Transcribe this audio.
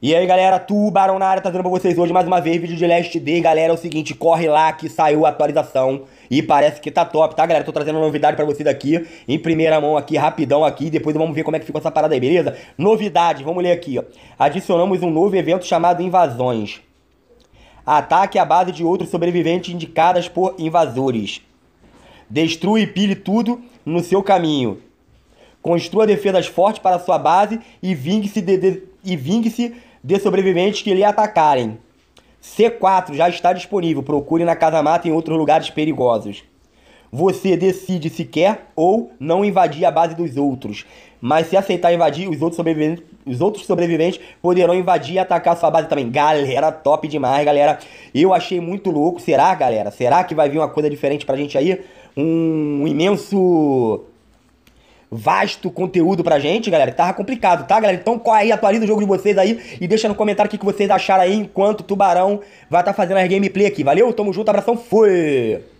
E aí galera, Tubarão na área, trazendo pra vocês hoje mais uma vez vídeo de Last Day Galera, é o seguinte, corre lá que saiu a atualização E parece que tá top, tá galera? Tô trazendo uma novidade pra vocês aqui Em primeira mão aqui, rapidão aqui Depois vamos ver como é que ficou essa parada aí, beleza? Novidade, vamos ler aqui, ó Adicionamos um novo evento chamado Invasões Ataque à base de outros sobreviventes indicadas por invasores Destrua e pile tudo no seu caminho Construa defesas fortes para sua base e vingue-se de, de, e vingue de sobreviventes que lhe atacarem. C4 já está disponível. Procure na Casa Mata e em outros lugares perigosos. Você decide se quer ou não invadir a base dos outros. Mas se aceitar invadir, os outros sobreviventes, os outros sobreviventes poderão invadir e atacar sua base também. Galera, top demais, galera. Eu achei muito louco. Será, galera? Será que vai vir uma coisa diferente pra gente aí? Um imenso vasto conteúdo pra gente, galera. Tava complicado, tá, galera? Então corre aí, atualiza o jogo de vocês aí e deixa no comentário o que, vocês acharam aí enquanto o Tubarão vai estar tá fazendo as gameplay aqui. Valeu, tamo junto, abração, fui!